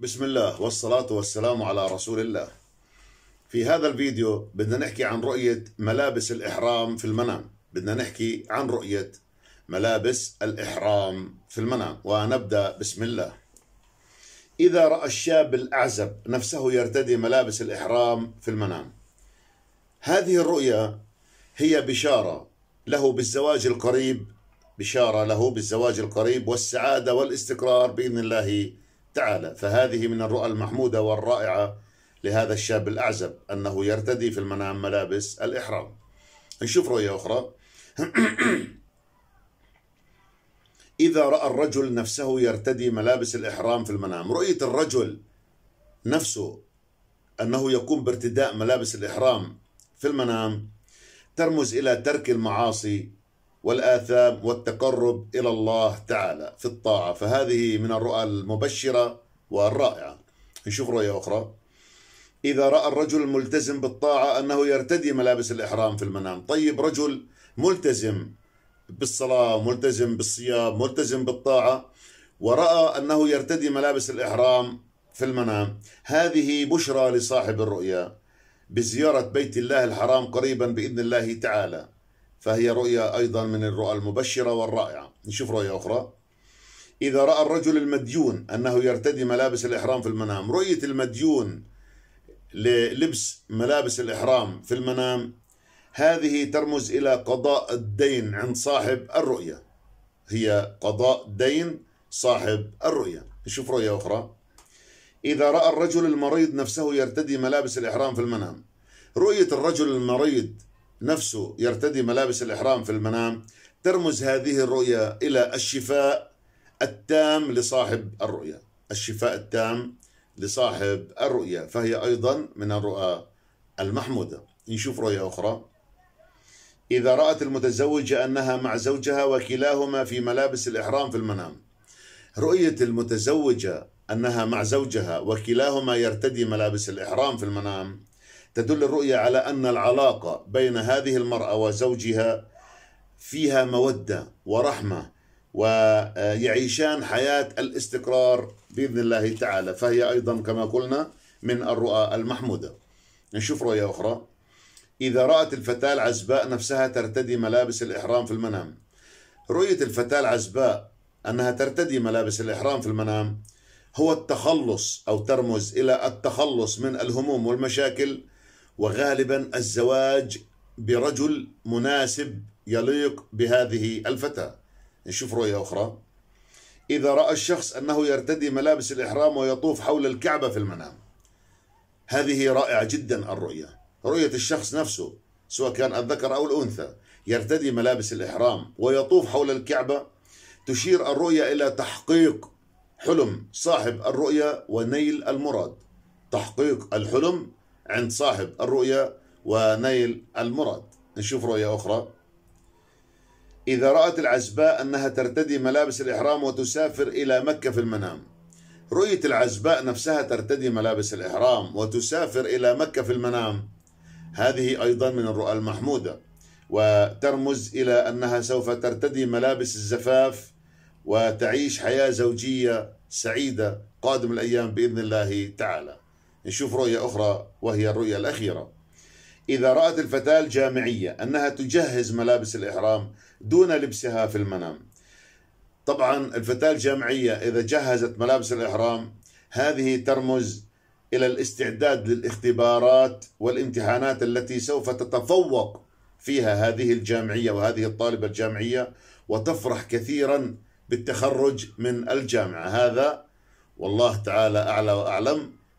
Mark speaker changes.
Speaker 1: بسم الله والصلاة والسلام على رسول الله في هذا الفيديو بدنا نحكي عن رؤية ملابس الإحرام في المنام بدنا نحكي عن رؤية ملابس الإحرام في المنام ونبدأ بسم الله إذا رأى الشاب الأعزب نفسه يرتدي ملابس الإحرام في المنام هذه الرؤية هي بشارة له بالزواج القريب بشارة له بالزواج القريب والسعادة والاستقرار بإذن الله تعالى فهذه من الرؤى المحمودة والرائعة لهذا الشاب الأعزب أنه يرتدي في المنام ملابس الإحرام نشوف رؤية أخرى إذا رأى الرجل نفسه يرتدي ملابس الإحرام في المنام رؤية الرجل نفسه أنه يقوم بارتداء ملابس الإحرام في المنام ترمز إلى ترك المعاصي والآثام والتقرب إلى الله تعالى في الطاعة فهذه من الرؤى المبشرة والرائعة نشوف رؤية أخرى إذا رأى الرجل الملتزم بالطاعة أنه يرتدي ملابس الإحرام في المنام طيب رجل ملتزم بالصلاة ملتزم بالصيام ملتزم بالطاعة ورأى أنه يرتدي ملابس الإحرام في المنام هذه بشرى لصاحب الرؤيا بزيارة بيت الله الحرام قريبا بإذن الله تعالى فهي رؤيا أيضا من الرؤى المبشرة والرائعة نشوف رؤية أخرى إذا رأى الرجل المديون أنه يرتدي ملابس الإحرام في المنام رؤية المديون للبس ملابس الإحرام في المنام هذه ترمز إلى قضاء الدين عند صاحب الرؤية هي قضاء دين صاحب الرؤية نشوف رؤية أخرى إذا رأى الرجل المريض نفسه يرتدي ملابس الإحرام في المنام رؤية الرجل المريض نفسه يرتدي ملابس الإحرام في المنام ترمز هذه الرؤيا إلى الشفاء التام لصاحب الرؤيا الشفاء التام لصاحب الرؤيا فهي أيضا من الرؤى المحمودة نشوف رؤية أخرى إذا رأت المتزوجة أنها مع زوجها وكلاهما في ملابس الإحرام في المنام رؤية المتزوجة أنها مع زوجها وكلاهما يرتدي ملابس الإحرام في المنام تدل الرؤية على أن العلاقة بين هذه المرأة وزوجها فيها مودة ورحمة ويعيشان حياة الاستقرار بإذن الله تعالى فهي أيضا كما قلنا من الرؤى المحمودة نشوف رؤية أخرى إذا رأت الفتاة العزباء نفسها ترتدي ملابس الإحرام في المنام رؤية الفتاة العزباء أنها ترتدي ملابس الإحرام في المنام هو التخلص أو ترمز إلى التخلص من الهموم والمشاكل وغالبا الزواج برجل مناسب يليق بهذه الفتاة نشوف رؤية أخرى إذا رأى الشخص أنه يرتدي ملابس الإحرام ويطوف حول الكعبة في المنام هذه رائعة جدا الرؤية رؤية الشخص نفسه سواء كان الذكر أو الأنثى يرتدي ملابس الإحرام ويطوف حول الكعبة تشير الرؤية إلى تحقيق حلم صاحب الرؤية ونيل المراد تحقيق الحلم عند صاحب الرؤيا ونيل المراد نشوف رؤية أخرى إذا رأت العزباء أنها ترتدي ملابس الإحرام وتسافر إلى مكة في المنام رؤية العزباء نفسها ترتدي ملابس الإحرام وتسافر إلى مكة في المنام هذه أيضا من الرؤى المحمودة وترمز إلى أنها سوف ترتدي ملابس الزفاف وتعيش حياة زوجية سعيدة قادم الأيام بإذن الله تعالى نشوف رؤية أخرى وهي الرؤية الأخيرة إذا رأت الفتاة الجامعية أنها تجهز ملابس الإحرام دون لبسها في المنام طبعا الفتاة الجامعية إذا جهزت ملابس الإحرام هذه ترمز إلى الاستعداد للاختبارات والامتحانات التي سوف تتفوق فيها هذه الجامعية وهذه الطالبة الجامعية وتفرح كثيرا بالتخرج من الجامعة هذا والله تعالى أعلى وأعلم